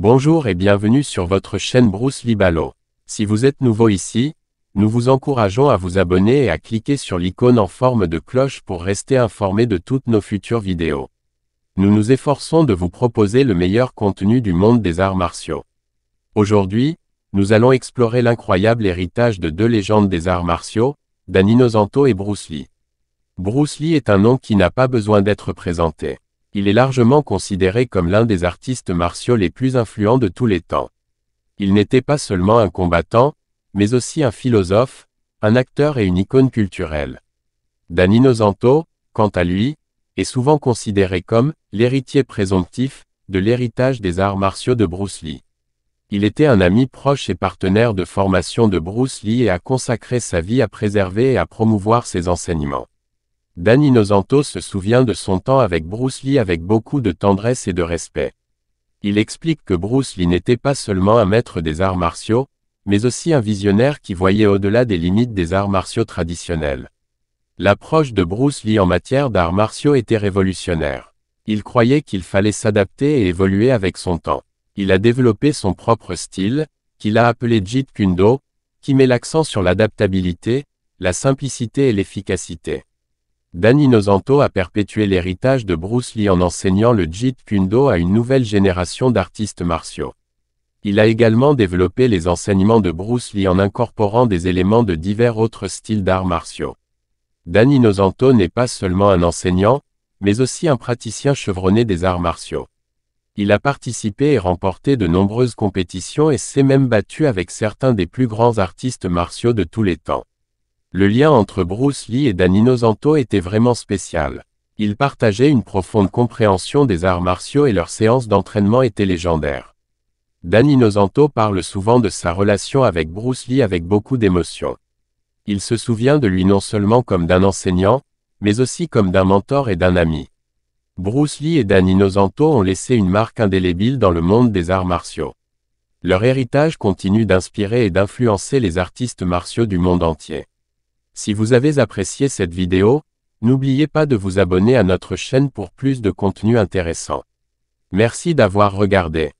Bonjour et bienvenue sur votre chaîne Bruce Libalo. Si vous êtes nouveau ici, nous vous encourageons à vous abonner et à cliquer sur l'icône en forme de cloche pour rester informé de toutes nos futures vidéos. Nous nous efforçons de vous proposer le meilleur contenu du monde des arts martiaux. Aujourd'hui, nous allons explorer l'incroyable héritage de deux légendes des arts martiaux, Dan Inosanto et Bruce Lee. Bruce Lee est un nom qui n'a pas besoin d'être présenté. Il est largement considéré comme l'un des artistes martiaux les plus influents de tous les temps. Il n'était pas seulement un combattant, mais aussi un philosophe, un acteur et une icône culturelle. Dan Zanto, quant à lui, est souvent considéré comme l'héritier présomptif de l'héritage des arts martiaux de Bruce Lee. Il était un ami proche et partenaire de formation de Bruce Lee et a consacré sa vie à préserver et à promouvoir ses enseignements. Danny Nosanto se souvient de son temps avec Bruce Lee avec beaucoup de tendresse et de respect. Il explique que Bruce Lee n'était pas seulement un maître des arts martiaux, mais aussi un visionnaire qui voyait au-delà des limites des arts martiaux traditionnels. L'approche de Bruce Lee en matière d'arts martiaux était révolutionnaire. Il croyait qu'il fallait s'adapter et évoluer avec son temps. Il a développé son propre style, qu'il a appelé Jeet Kundo, qui met l'accent sur l'adaptabilité, la simplicité et l'efficacité. Danny Nozanto a perpétué l'héritage de Bruce Lee en enseignant le Jeet Kundo à une nouvelle génération d'artistes martiaux. Il a également développé les enseignements de Bruce Lee en incorporant des éléments de divers autres styles d'arts martiaux. Danny Nozanto n'est pas seulement un enseignant, mais aussi un praticien chevronné des arts martiaux. Il a participé et remporté de nombreuses compétitions et s'est même battu avec certains des plus grands artistes martiaux de tous les temps. Le lien entre Bruce Lee et Dan Zanto était vraiment spécial. Ils partageaient une profonde compréhension des arts martiaux et leurs séances d'entraînement étaient légendaires. Dan Zanto parle souvent de sa relation avec Bruce Lee avec beaucoup d'émotion. Il se souvient de lui non seulement comme d'un enseignant, mais aussi comme d'un mentor et d'un ami. Bruce Lee et Danny Nozanto ont laissé une marque indélébile dans le monde des arts martiaux. Leur héritage continue d'inspirer et d'influencer les artistes martiaux du monde entier. Si vous avez apprécié cette vidéo, n'oubliez pas de vous abonner à notre chaîne pour plus de contenu intéressant. Merci d'avoir regardé.